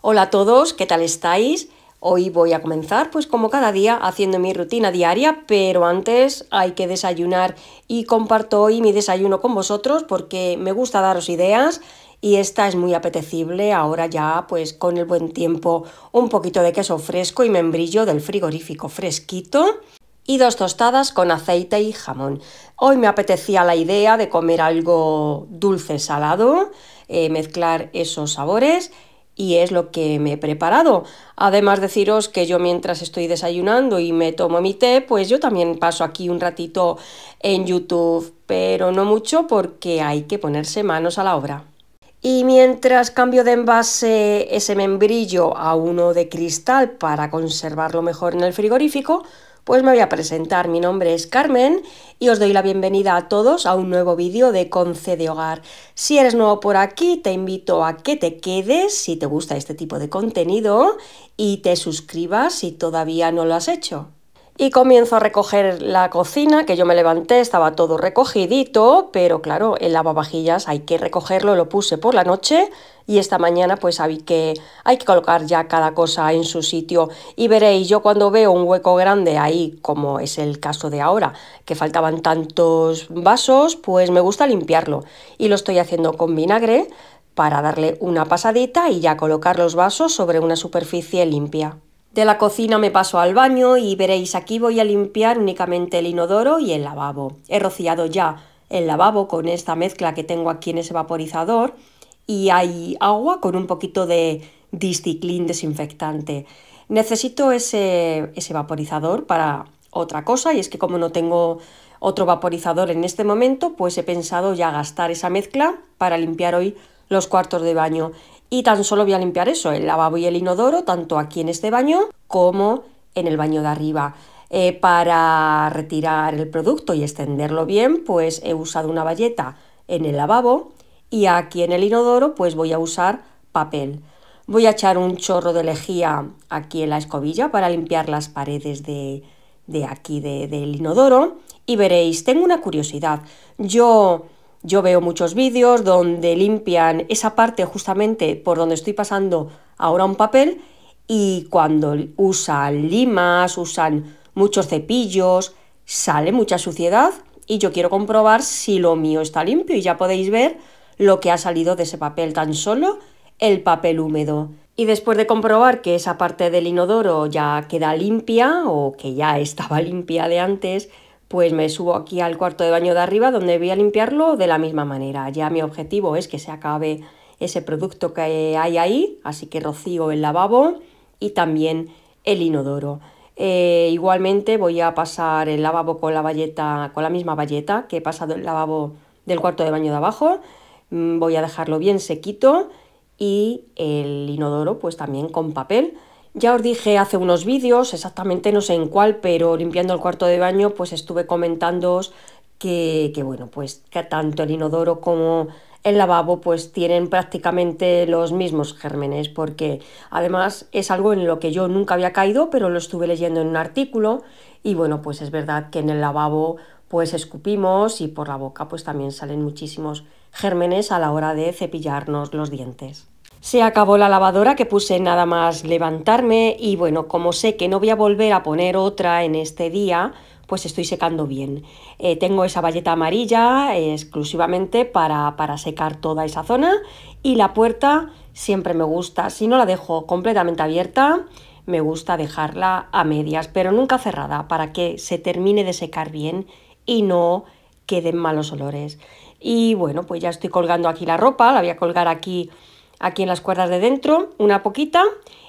Hola a todos, ¿qué tal estáis? Hoy voy a comenzar, pues como cada día, haciendo mi rutina diaria, pero antes hay que desayunar y comparto hoy mi desayuno con vosotros porque me gusta daros ideas y esta es muy apetecible ahora ya, pues con el buen tiempo, un poquito de queso fresco y membrillo del frigorífico fresquito y dos tostadas con aceite y jamón. Hoy me apetecía la idea de comer algo dulce salado, eh, mezclar esos sabores y es lo que me he preparado. Además deciros que yo mientras estoy desayunando y me tomo mi té, pues yo también paso aquí un ratito en YouTube, pero no mucho porque hay que ponerse manos a la obra. Y mientras cambio de envase ese membrillo a uno de cristal para conservarlo mejor en el frigorífico, pues me voy a presentar, mi nombre es Carmen y os doy la bienvenida a todos a un nuevo vídeo de Conce de Hogar. Si eres nuevo por aquí, te invito a que te quedes si te gusta este tipo de contenido y te suscribas si todavía no lo has hecho y comienzo a recoger la cocina, que yo me levanté, estaba todo recogidito, pero claro, el lavavajillas hay que recogerlo, lo puse por la noche y esta mañana pues hay que, hay que colocar ya cada cosa en su sitio y veréis, yo cuando veo un hueco grande ahí, como es el caso de ahora, que faltaban tantos vasos, pues me gusta limpiarlo y lo estoy haciendo con vinagre para darle una pasadita y ya colocar los vasos sobre una superficie limpia. De la cocina me paso al baño y veréis aquí voy a limpiar únicamente el inodoro y el lavabo. He rociado ya el lavabo con esta mezcla que tengo aquí en ese vaporizador y hay agua con un poquito de disticlin desinfectante. Necesito ese, ese vaporizador para otra cosa y es que como no tengo otro vaporizador en este momento, pues he pensado ya gastar esa mezcla para limpiar hoy los cuartos de baño. Y tan solo voy a limpiar eso, el lavabo y el inodoro, tanto aquí en este baño como en el baño de arriba. Eh, para retirar el producto y extenderlo bien, pues he usado una valleta en el lavabo y aquí en el inodoro pues voy a usar papel. Voy a echar un chorro de lejía aquí en la escobilla para limpiar las paredes de, aquí del de, inodoro y veréis, tengo una curiosidad, yo yo veo muchos vídeos donde limpian esa parte justamente por donde estoy pasando ahora un papel y cuando usan limas, usan muchos cepillos, sale mucha suciedad y yo quiero comprobar si lo mío está limpio y ya podéis ver lo que ha salido de ese papel, tan solo el papel húmedo. Y después de comprobar que esa parte del inodoro ya queda limpia o que ya estaba limpia de antes, pues me subo aquí al cuarto de baño de arriba donde voy a limpiarlo de la misma manera. Ya mi objetivo es que se acabe ese producto que hay ahí, así que rocío el lavabo y también el inodoro. Eh, igualmente voy a pasar el lavabo con la bayeta, con la misma bayeta que he pasado el lavabo del cuarto de baño de abajo. Mm, voy a dejarlo bien sequito y el inodoro pues también con papel ya os dije hace unos vídeos, exactamente no sé en cuál, pero limpiando el cuarto de baño, pues estuve comentándoos que, bueno, pues que tanto el inodoro como el lavabo pues tienen prácticamente los mismos gérmenes porque además es algo en lo que yo nunca había caído pero lo estuve leyendo en un artículo y bueno pues es verdad que en el lavabo pues escupimos y por la boca pues también salen muchísimos gérmenes a la hora de cepillarnos los dientes. Se acabó la lavadora que puse nada más levantarme y bueno, como sé que no voy a volver a poner otra en este día, pues estoy secando bien. Eh, tengo esa valleta amarilla eh, exclusivamente para, para secar toda esa zona y la puerta siempre me gusta, si no la dejo completamente abierta, me gusta dejarla a medias, pero nunca cerrada para que se termine de secar bien y no queden malos olores. Y bueno, pues ya estoy colgando aquí la ropa, la voy a colgar aquí aquí en las cuerdas de dentro, una poquita.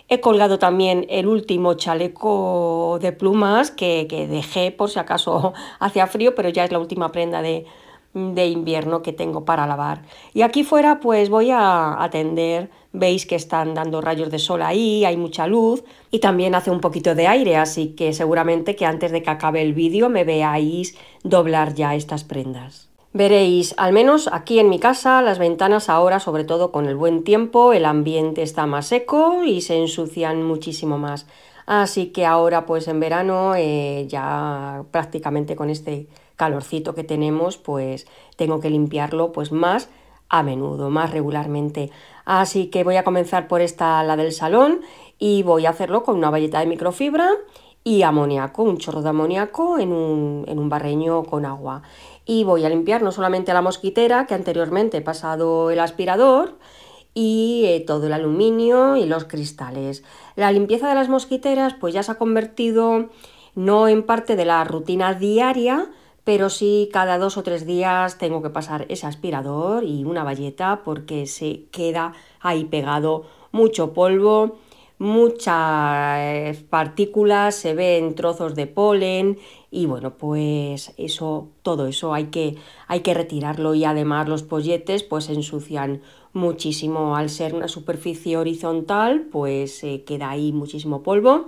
He colgado también el último chaleco de plumas que, dejé por si acaso hacía frío, pero ya es la última prenda de, de invierno que tengo para lavar. Y aquí fuera pues voy a atender, veis que están dando rayos de sol ahí, hay mucha luz y también hace un poquito de aire, así que seguramente que antes de que acabe el vídeo me veáis doblar ya estas prendas. Veréis, al menos aquí en mi casa, las ventanas ahora, sobre todo con el buen tiempo, el ambiente está más seco y se ensucian muchísimo más. Así que ahora pues en verano eh, ya prácticamente con este calorcito que tenemos pues tengo que limpiarlo pues más a menudo, más regularmente. Así que voy a comenzar por esta, la del salón, y voy a hacerlo con una valleta de microfibra y amoníaco, un chorro de amoníaco en un, en un barreño con agua y voy a limpiar no solamente la mosquitera que anteriormente he pasado el aspirador y eh, todo el aluminio y los cristales. La limpieza de las mosquiteras pues ya se ha convertido no en parte de la rutina diaria, pero sí cada dos o tres días tengo que pasar ese aspirador y una valleta porque se queda ahí pegado mucho polvo muchas eh, partículas, se ven trozos de polen y bueno, pues eso, todo eso hay que, hay que retirarlo y además los polletes pues ensucian muchísimo al ser una superficie horizontal, pues se eh, queda ahí muchísimo polvo.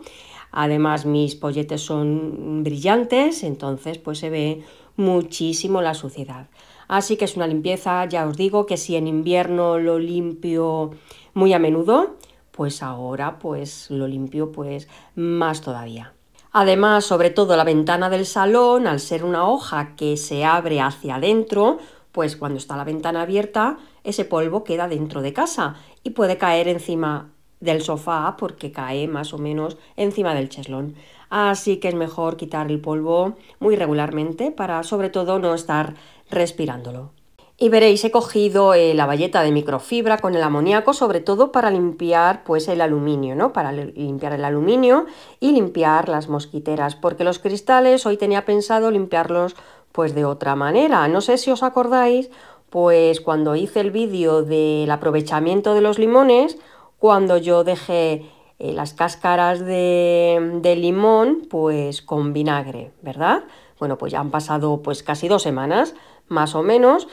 Además mis polletes son brillantes, entonces pues se ve muchísimo la suciedad. Así que es una limpieza, ya os digo que si en invierno lo limpio muy a menudo, pues ahora pues lo limpio pues más todavía. Además, sobre todo la ventana del salón, al ser una hoja que se abre hacia adentro, pues cuando está la ventana abierta, ese polvo queda dentro de casa y puede caer encima del sofá porque cae más o menos encima del cheslón. Así que es mejor quitar el polvo muy regularmente para sobre todo no estar respirándolo. Y veréis, he cogido eh, la bayeta de microfibra con el amoníaco, sobre todo para limpiar pues, el aluminio, ¿no? Para limpiar el aluminio y limpiar las mosquiteras, porque los cristales hoy tenía pensado limpiarlos pues de otra manera. No sé si os acordáis, pues cuando hice el vídeo del aprovechamiento de los limones, cuando yo dejé eh, las cáscaras de, de limón pues con vinagre, ¿verdad? Bueno, pues ya han pasado pues casi dos semanas, más o menos,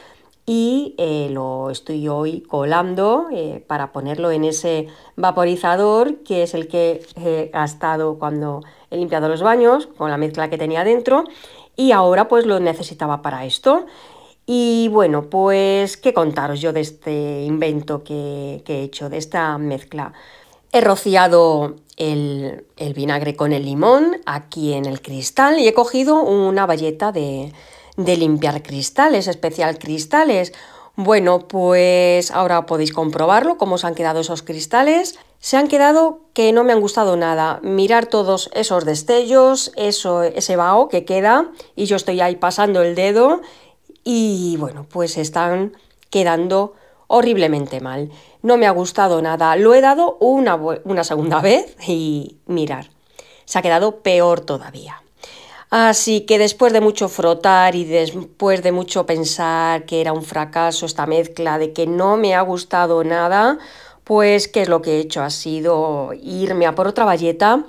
y eh, lo estoy hoy colando eh, para ponerlo en ese vaporizador que es el que he gastado cuando he limpiado los baños con la mezcla que tenía dentro y ahora pues lo necesitaba para esto. Y bueno, pues qué contaros yo de este invento que, he hecho, de esta mezcla. He rociado el, el vinagre con el limón aquí en el cristal y he cogido una valleta de, de limpiar cristales, especial cristales. Bueno, pues ahora podéis comprobarlo cómo se han quedado esos cristales. Se han quedado que no me han gustado nada. Mirar todos esos destellos, eso, ese vaho que queda y yo estoy ahí pasando el dedo y bueno, pues están quedando horriblemente mal. No me ha gustado nada. Lo he dado una, una segunda vez y mirar. Se ha quedado peor todavía. Así que después de mucho frotar y después de mucho pensar que era un fracaso esta mezcla, de que no me ha gustado nada, pues qué es lo que he hecho ha sido irme a por otra valleta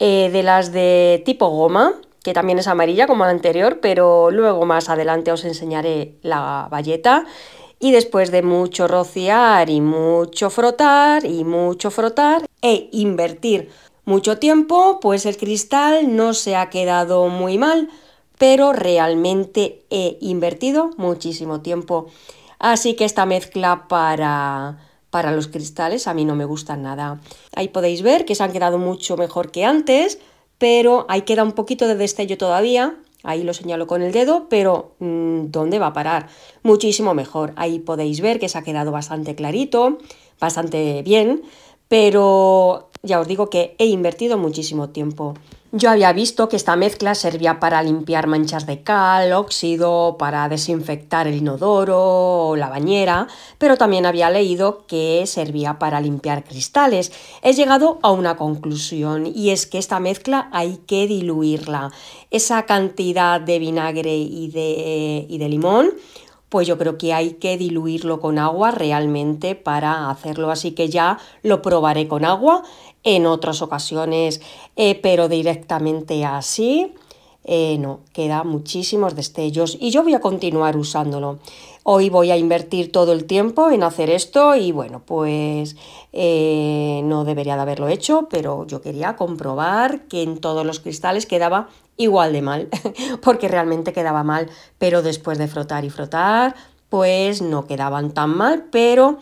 eh, de las de tipo goma, que también es amarilla como la anterior, pero luego más adelante os enseñaré la valleta. Y después de mucho rociar y mucho frotar y mucho frotar e invertir mucho tiempo, pues el cristal no se ha quedado muy mal, pero realmente he invertido muchísimo tiempo. Así que esta mezcla para, para los cristales a mí no me gusta nada. Ahí podéis ver que se han quedado mucho mejor que antes, pero ahí queda un poquito de destello todavía, Ahí lo señalo con el dedo, pero mm, ¿dónde va a parar? Muchísimo mejor. Ahí podéis ver que se ha quedado bastante clarito, bastante bien, pero ya os digo que he invertido muchísimo tiempo. Yo había visto que esta mezcla servía para limpiar manchas de cal, óxido, para desinfectar el inodoro o la bañera, pero también había leído que servía para limpiar cristales. He llegado a una conclusión y es que esta mezcla hay que diluirla. Esa cantidad de vinagre y de, y de limón pues yo creo que hay que diluirlo con agua realmente para hacerlo. Así que ya lo probaré con agua en otras ocasiones, eh, pero directamente así, eh, no, queda muchísimos destellos y yo voy a continuar usándolo. Hoy voy a invertir todo el tiempo en hacer esto y bueno, pues eh, no debería de haberlo hecho, pero yo quería comprobar que en todos los cristales quedaba igual de mal, porque realmente quedaba mal, pero después de frotar y frotar, pues no quedaban tan mal, pero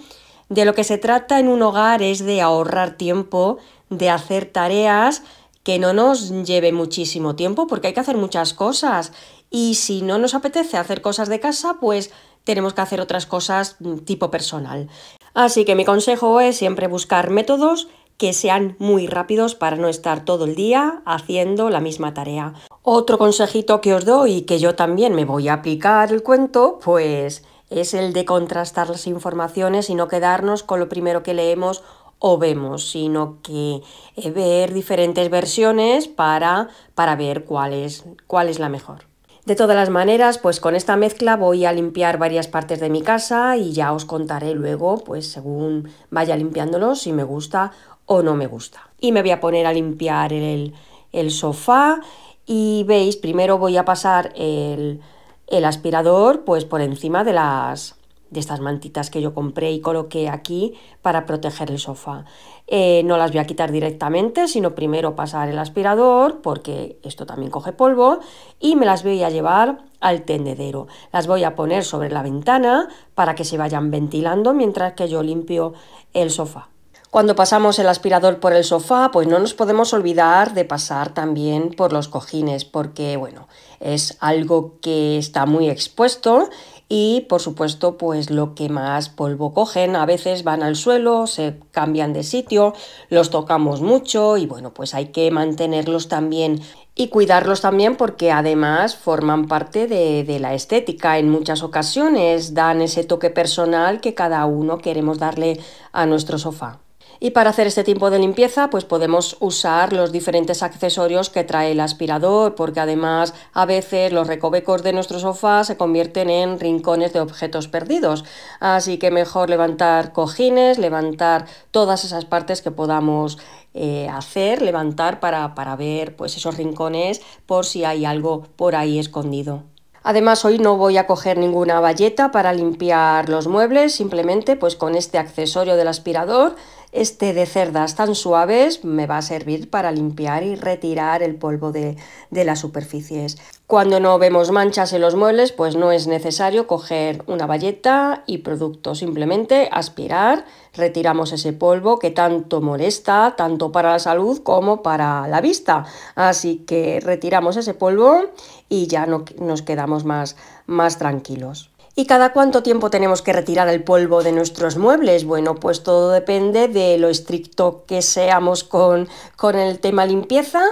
de lo que se trata en un hogar es de ahorrar tiempo, de hacer tareas que no nos lleve muchísimo tiempo, porque hay que hacer muchas cosas. Y si no nos apetece hacer cosas de casa, pues tenemos que hacer otras cosas mm, tipo personal. Así que mi consejo es siempre buscar métodos que sean muy rápidos para no estar todo el día haciendo la misma tarea. Otro consejito que os doy y que yo también me voy a aplicar el cuento, pues es el de contrastar las informaciones y no quedarnos con lo primero que leemos o vemos, sino que eh, ver diferentes versiones para, para ver cuál es, cuál es la mejor. De todas las maneras, pues con esta mezcla voy a limpiar varias partes de mi casa y ya os contaré luego, pues según vaya limpiándolo, si me gusta o no me gusta. Y me voy a poner a limpiar el, el sofá y veis, primero voy a pasar el, el aspirador pues por encima de las de estas mantitas que yo compré y coloqué aquí para proteger el sofá. Eh, no las voy a quitar directamente, sino primero pasar el aspirador, porque esto también coge polvo, y me las voy a llevar al tendedero. Las voy a poner sobre la ventana para que se vayan ventilando mientras que yo limpio el sofá. Cuando pasamos el aspirador por el sofá, pues no nos podemos olvidar de pasar también por los cojines, porque bueno, es algo que está muy expuesto y por supuesto, pues lo que más polvo cogen, a veces van al suelo, se cambian de sitio, los tocamos mucho y bueno, pues hay que mantenerlos también y cuidarlos también porque además forman parte de, de, la estética. En muchas ocasiones dan ese toque personal que cada uno queremos darle a nuestro sofá. Y para hacer este tipo de limpieza, pues podemos usar los diferentes accesorios que trae el aspirador, porque además a veces los recovecos de nuestro sofá se convierten en rincones de objetos perdidos. Así que mejor levantar cojines, levantar todas esas partes que podamos eh, hacer, levantar para, ver pues esos rincones por si hay algo por ahí escondido. Además hoy no voy a coger ninguna bayeta para limpiar los muebles, simplemente pues con este accesorio del aspirador este de cerdas tan suaves me va a servir para limpiar y retirar el polvo de, las superficies. Cuando no vemos manchas en los muebles, pues no es necesario coger una valleta y producto, simplemente aspirar, retiramos ese polvo que tanto molesta, tanto para la salud como para la vista. Así que retiramos ese polvo y ya nos quedamos más tranquilos. ¿Y cada cuánto tiempo tenemos que retirar el polvo de nuestros muebles? Bueno, pues todo depende de lo estricto que seamos con, el tema limpieza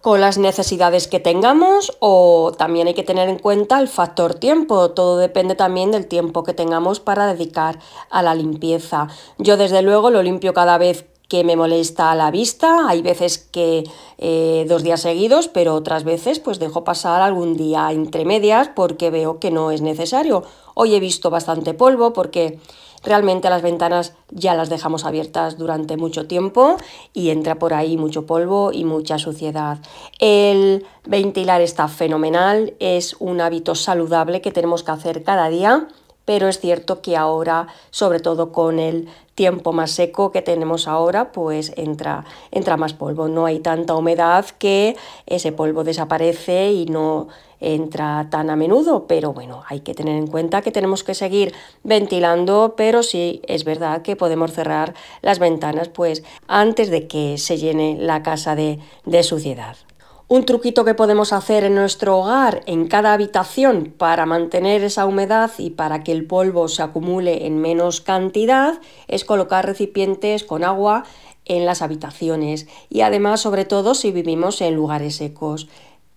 con las necesidades que tengamos o también hay que tener en cuenta el factor tiempo. Todo depende también del tiempo que tengamos para dedicar a la limpieza. Yo desde luego lo limpio cada vez que me molesta a la vista. Hay veces que eh, dos días seguidos, pero otras veces pues dejo pasar algún día entre medias porque veo que no es necesario. Hoy he visto bastante polvo porque realmente las ventanas ya las dejamos abiertas durante mucho tiempo y entra por ahí mucho polvo y mucha suciedad. El ventilar está fenomenal, es un hábito saludable que tenemos que hacer cada día pero es cierto que ahora, sobre todo con el tiempo más seco que tenemos ahora, pues entra, entra más polvo. No hay tanta humedad que ese polvo desaparece y no entra tan a menudo, pero bueno, hay que tener en cuenta que tenemos que seguir ventilando, pero sí es verdad que podemos cerrar las ventanas pues antes de que se llene la casa de, de suciedad. Un truquito que podemos hacer en nuestro hogar, en cada habitación, para mantener esa humedad y para que el polvo se acumule en menos cantidad, es colocar recipientes con agua en las habitaciones y además, sobre todo, si vivimos en lugares secos.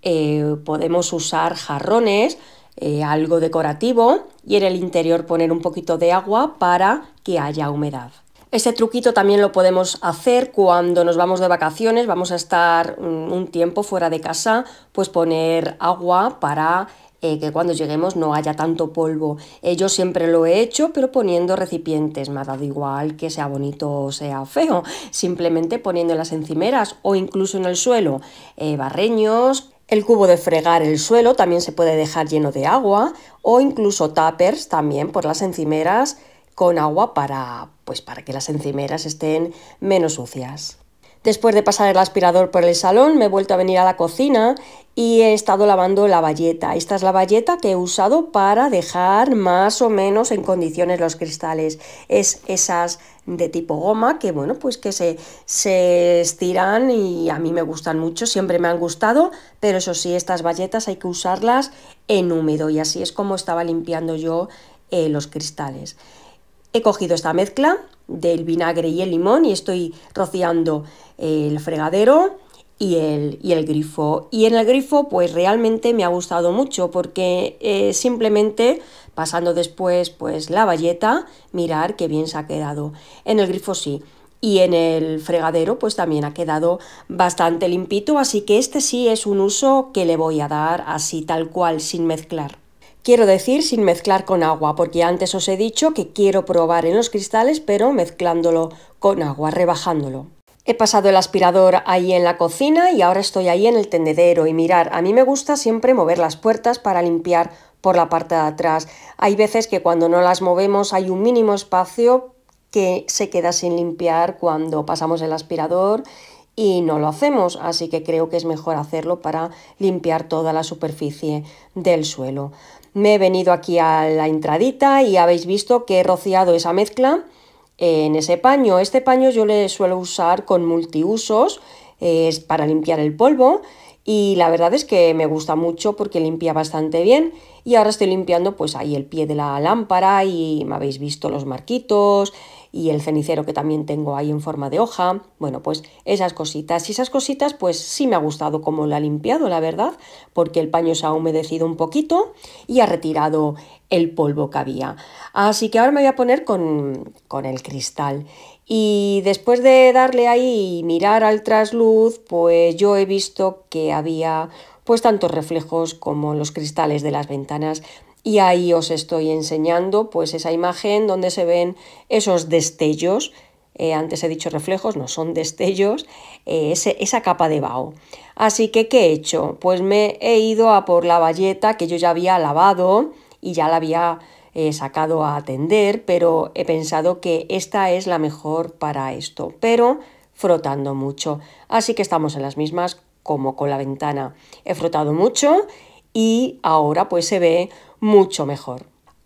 Eh, podemos usar jarrones, eh, algo decorativo y en el interior poner un poquito de agua para que haya humedad. Ese truquito también lo podemos hacer cuando nos vamos de vacaciones, vamos a estar mm, un tiempo fuera de casa, pues poner agua para eh, que cuando lleguemos no haya tanto polvo. Eh, yo siempre lo he hecho, pero poniendo recipientes, me ha dado igual que sea bonito o sea feo, simplemente poniendo en las encimeras o incluso en el suelo eh, barreños, el cubo de fregar el suelo también se puede dejar lleno de agua o incluso tapers también por las encimeras con agua para, pues, para que las encimeras estén menos sucias. Después de pasar el aspirador por el salón, me he vuelto a venir a la cocina y he estado lavando la bayeta. Esta es la bayeta que he usado para dejar más o menos en condiciones los cristales. Es esas de tipo goma que, bueno, pues que se, estiran y a mí me gustan mucho, siempre me han gustado, pero eso sí, estas bayetas hay que usarlas en húmedo y así es como estaba limpiando yo eh, los cristales. He cogido esta mezcla del vinagre y el limón y estoy rociando el fregadero y el, grifo. Y en el grifo pues realmente me ha gustado mucho porque eh, simplemente pasando después pues la valleta, mirar qué bien se ha quedado. En el grifo sí. Y en el fregadero pues también ha quedado bastante limpito, así que este sí es un uso que le voy a dar así tal cual, sin mezclar. Quiero decir sin mezclar con agua, porque antes os he dicho que quiero probar en los cristales, pero mezclándolo con agua, rebajándolo. He pasado el aspirador ahí en la cocina y ahora estoy ahí en el tendedero y mirar, a mí me gusta siempre mover las puertas para limpiar por la parte de atrás. Hay veces que cuando no las movemos hay un mínimo espacio que se queda sin limpiar cuando pasamos el aspirador y no lo hacemos, así que creo que es mejor hacerlo para limpiar toda la superficie del suelo. Me he venido aquí a la entradita y habéis visto que he rociado esa mezcla eh, en ese paño. Este paño yo le suelo usar con multiusos eh, es para limpiar el polvo y la verdad es que me gusta mucho porque limpia bastante bien y ahora estoy limpiando pues ahí el pie de la lámpara y me habéis visto los marquitos y el cenicero que también tengo ahí en forma de hoja. Bueno, pues esas cositas. Y esas cositas pues sí me ha gustado cómo la ha limpiado, la verdad, porque el paño se ha humedecido un poquito y ha retirado el polvo que había. Así que ahora me voy a poner con, con el cristal. Y después de darle ahí y mirar al trasluz, pues yo he visto que había pues tantos reflejos como los cristales de las ventanas y ahí os estoy enseñando pues esa imagen donde se ven esos destellos eh, antes he dicho reflejos, no son destellos, eh, esa capa de vaho. Así que, ¿qué he hecho? Pues me he ido a por la valleta que yo ya había lavado y ya la había eh, sacado a atender, pero he pensado que esta es la mejor para esto, pero frotando mucho. Así que estamos en las mismas como con la ventana. He frotado mucho y ahora pues se ve mucho mejor.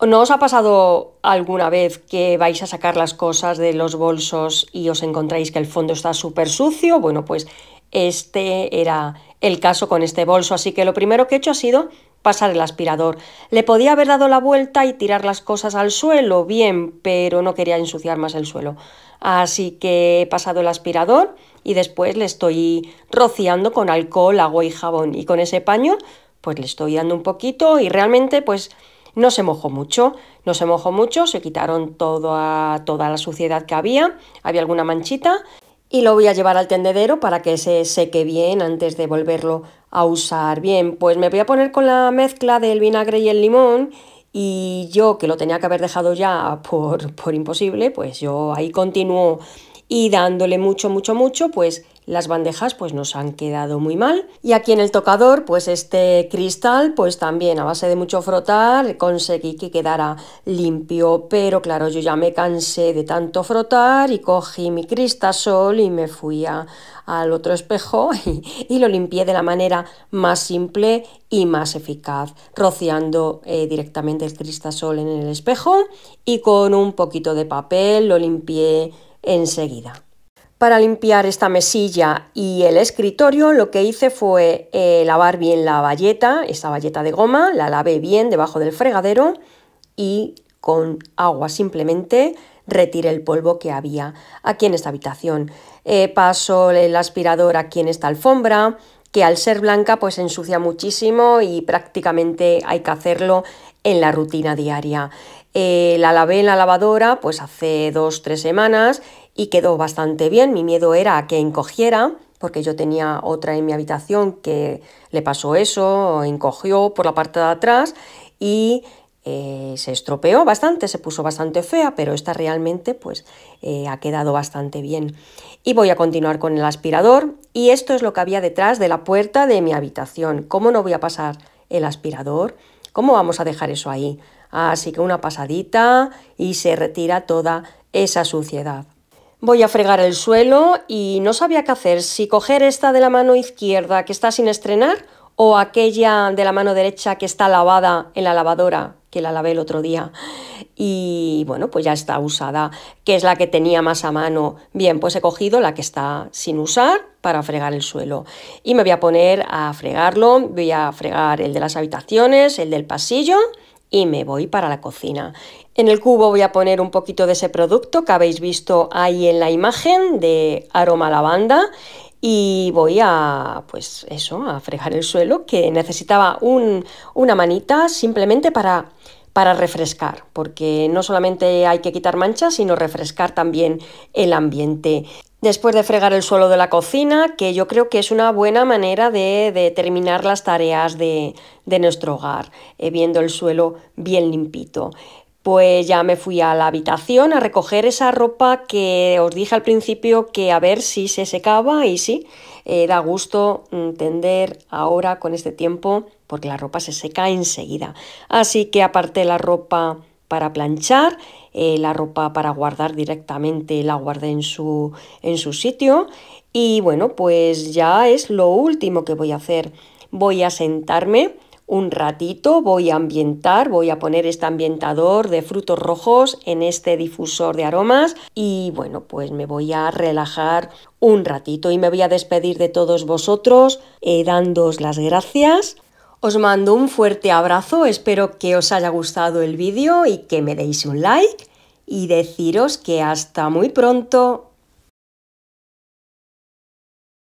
¿No os ha pasado alguna vez que vais a sacar las cosas de los bolsos y os encontráis que el fondo está súper sucio? Bueno, pues este era el caso con este bolso, así que lo primero que he hecho ha sido pasar el aspirador. Le podía haber dado la vuelta y tirar las cosas al suelo, bien, pero no quería ensuciar más el suelo. Así que he pasado el aspirador y después le estoy rociando con alcohol, agua y jabón. Y con ese paño pues le estoy dando un poquito y realmente pues no se mojó mucho, no se mojó mucho, se quitaron toda, toda la suciedad que había, había alguna manchita y lo voy a llevar al tendedero para que se seque bien antes de volverlo a usar. Bien, pues me voy a poner con la mezcla del vinagre y el limón y yo que lo tenía que haber dejado ya por, por imposible, pues yo ahí continúo y dándole mucho, mucho, mucho, pues las bandejas pues nos han quedado muy mal. Y aquí en el tocador, pues este cristal, pues también a base de mucho frotar, conseguí que quedara limpio. Pero claro, yo ya me cansé de tanto frotar y cogí mi cristasol y me fui al otro espejo y, lo limpié de la manera más simple y más eficaz, rociando eh, directamente el cristasol en el espejo y con un poquito de papel lo limpié enseguida. Para limpiar esta mesilla y el escritorio lo que hice fue eh, lavar bien la bayeta, esta bayeta de goma, la lavé bien debajo del fregadero y con agua simplemente retiré el polvo que había aquí en esta habitación. Eh, paso el aspirador aquí en esta alfombra, que al ser blanca pues ensucia muchísimo y prácticamente hay que hacerlo en la rutina diaria. Eh, la lavé en la lavadora pues hace dos, tres semanas y quedó bastante bien. Mi miedo era que encogiera, porque yo tenía otra en mi habitación que le pasó eso, encogió por la parte de atrás y eh, se estropeó bastante, se puso bastante fea, pero esta realmente pues eh, ha quedado bastante bien. Y voy a continuar con el aspirador y esto es lo que había detrás de la puerta de mi habitación. ¿Cómo no voy a pasar el aspirador? ¿Cómo vamos a dejar eso ahí? Así que una pasadita y se retira toda esa suciedad. Voy a fregar el suelo y no sabía qué hacer, si coger esta de la mano izquierda que está sin estrenar o aquella de la mano derecha que está lavada en la lavadora, que la lavé el otro día. Y bueno, pues ya está usada, que es la que tenía más a mano. Bien, pues he cogido la que está sin usar para fregar el suelo. Y me voy a poner a fregarlo, voy a fregar el de las habitaciones, el del pasillo y me voy para la cocina. En el cubo voy a poner un poquito de ese producto que habéis visto ahí en la imagen de aroma lavanda y voy a, pues eso, a fregar el suelo que necesitaba una manita simplemente para para refrescar, porque no solamente hay que quitar manchas, sino refrescar también el ambiente. Después de fregar el suelo de la cocina, que yo creo que es una buena manera de, terminar las tareas de, nuestro hogar, eh, viendo el suelo bien limpito pues ya me fui a la habitación a recoger esa ropa que os dije al principio que a ver si se secaba y sí, eh, da gusto mm, tender ahora con este tiempo porque la ropa se seca enseguida. Así que aparte la ropa para planchar, eh, la ropa para guardar directamente la guardé en su, en su sitio y bueno, pues ya es lo último que voy a hacer. Voy a sentarme un ratito, voy a ambientar, voy a poner este ambientador de frutos rojos en este difusor de aromas y bueno, pues me voy a relajar un ratito y me voy a despedir de todos vosotros eh, dándoos las gracias os mando un fuerte abrazo, espero que os haya gustado el vídeo y que me deis un like y deciros que hasta muy pronto.